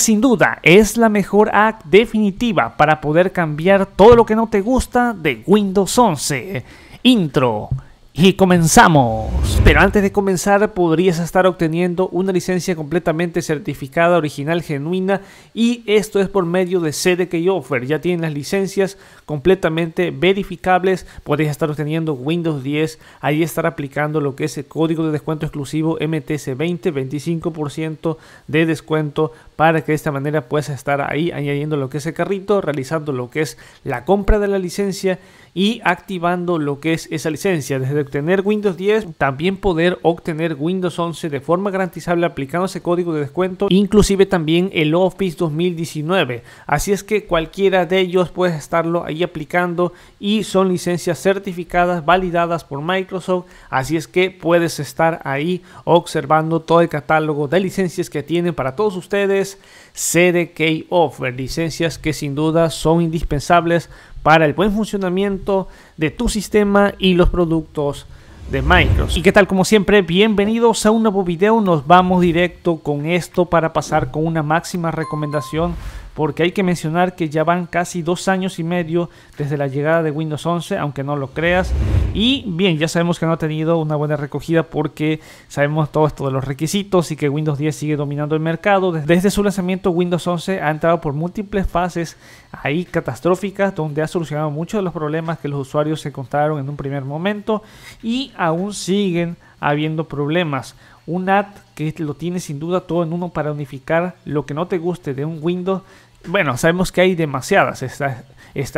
sin duda es la mejor app definitiva para poder cambiar todo lo que no te gusta de Windows 11. Intro. Y comenzamos. Pero antes de comenzar podrías estar obteniendo una licencia completamente certificada, original, genuina y esto es por medio de CDK Offer. Ya tienen las licencias completamente verificables. Podrías estar obteniendo Windows 10. Ahí estar aplicando lo que es el código de descuento exclusivo MTC20, 25% de descuento para que de esta manera puedas estar ahí añadiendo lo que es el carrito, realizando lo que es la compra de la licencia y activando lo que es esa licencia. Desde obtener Windows 10, también poder obtener Windows 11 de forma garantizable aplicando ese código de descuento, inclusive también el Office 2019. Así es que cualquiera de ellos puedes estarlo ahí aplicando y son licencias certificadas, validadas por Microsoft. Así es que puedes estar ahí observando todo el catálogo de licencias que tienen para todos ustedes CDK Offer, licencias que sin duda son indispensables para el buen funcionamiento de tu sistema y los productos de Microsoft. Y qué tal como siempre, bienvenidos a un nuevo video, nos vamos directo con esto para pasar con una máxima recomendación porque hay que mencionar que ya van casi dos años y medio desde la llegada de Windows 11, aunque no lo creas. Y bien, ya sabemos que no ha tenido una buena recogida porque sabemos todo esto de los requisitos y que Windows 10 sigue dominando el mercado. Desde su lanzamiento, Windows 11 ha entrado por múltiples fases ahí catastróficas donde ha solucionado muchos de los problemas que los usuarios se encontraron en un primer momento y aún siguen habiendo problemas. Un ad que lo tiene sin duda todo en uno para unificar lo que no te guste de un Windows bueno, sabemos que hay demasiadas. Está,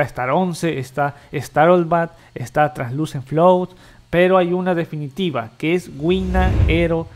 Star 11, está Star All Bad, está Translucent Float, pero hay una definitiva que es Wina Aero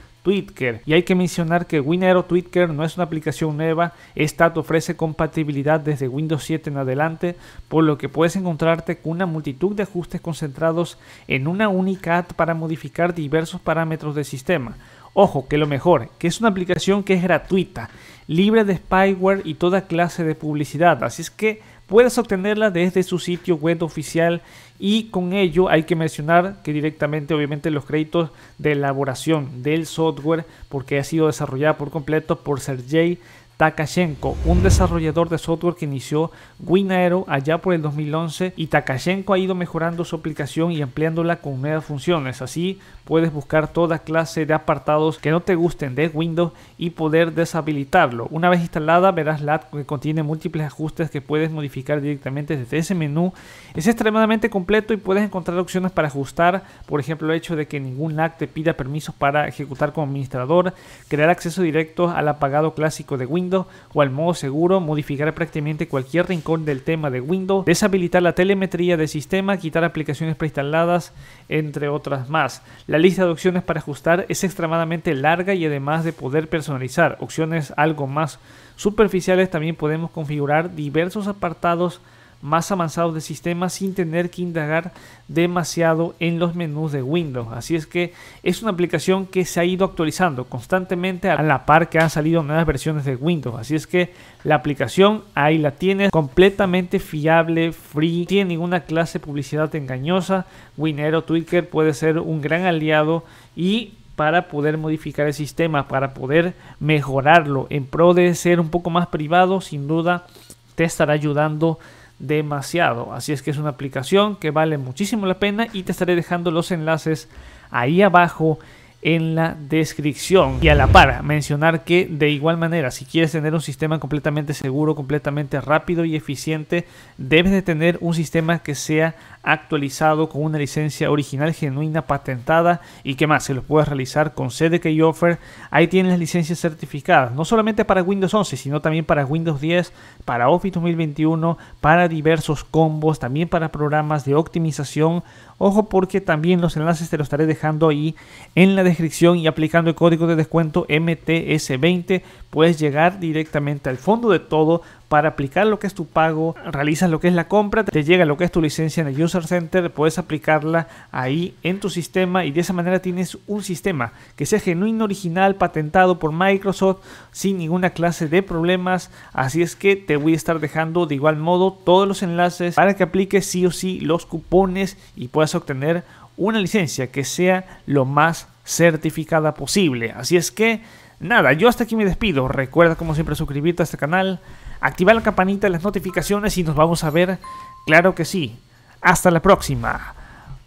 Y hay que mencionar que Aero Tweaker no es una aplicación nueva, esta te ofrece compatibilidad desde Windows 7 en adelante, por lo que puedes encontrarte con una multitud de ajustes concentrados en una única app para modificar diversos parámetros del sistema. Ojo, que lo mejor, que es una aplicación que es gratuita, libre de spyware y toda clase de publicidad, así es que puedes obtenerla desde su sitio web oficial y con ello hay que mencionar que directamente obviamente los créditos de elaboración del software porque ha sido desarrollada por completo por Sergey Takashenko, un desarrollador de software que inició Winaero allá por el 2011 y Takashenko ha ido mejorando su aplicación y ampliándola con nuevas funciones. Así puedes buscar toda clase de apartados que no te gusten de Windows y poder deshabilitarlo. Una vez instalada verás la que contiene múltiples ajustes que puedes modificar directamente desde ese menú. Es extremadamente completo y puedes encontrar opciones para ajustar, por ejemplo el hecho de que ningún app te pida permisos para ejecutar como administrador, crear acceso directo al apagado clásico de Windows, o al modo seguro, modificar prácticamente cualquier rincón del tema de Windows, deshabilitar la telemetría del sistema, quitar aplicaciones preinstaladas, entre otras más. La lista de opciones para ajustar es extremadamente larga y además de poder personalizar opciones algo más superficiales, también podemos configurar diversos apartados más avanzados de sistema sin tener que indagar demasiado en los menús de Windows. Así es que es una aplicación que se ha ido actualizando constantemente a la par que han salido nuevas versiones de Windows. Así es que la aplicación ahí la tienes, completamente fiable, free, tiene ninguna clase de publicidad engañosa. Winero Tweaker puede ser un gran aliado y para poder modificar el sistema, para poder mejorarlo en pro de ser un poco más privado, sin duda te estará ayudando demasiado. Así es que es una aplicación que vale muchísimo la pena y te estaré dejando los enlaces ahí abajo en la descripción. Y a la par, mencionar que de igual manera, si quieres tener un sistema completamente seguro, completamente rápido y eficiente, debes de tener un sistema que sea actualizado con una licencia original genuina patentada y que más se lo puedes realizar con CDK Offer. Ahí tienes las licencias certificadas, no solamente para Windows 11, sino también para Windows 10, para Office 2021, para diversos combos, también para programas de optimización. Ojo porque también los enlaces te los estaré dejando ahí en la descripción y aplicando el código de descuento MTS20 puedes llegar directamente al fondo de todo para aplicar lo que es tu pago, realizas lo que es la compra, te llega lo que es tu licencia en el User Center, puedes aplicarla ahí en tu sistema y de esa manera tienes un sistema que sea genuino, original, patentado por Microsoft sin ninguna clase de problemas. Así es que te voy a estar dejando de igual modo todos los enlaces para que apliques sí o sí los cupones y puedas obtener una licencia que sea lo más certificada posible. Así es que Nada, yo hasta aquí me despido. Recuerda como siempre suscribirte a este canal, activar la campanita de las notificaciones y nos vamos a ver, claro que sí. Hasta la próxima.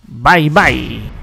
Bye bye.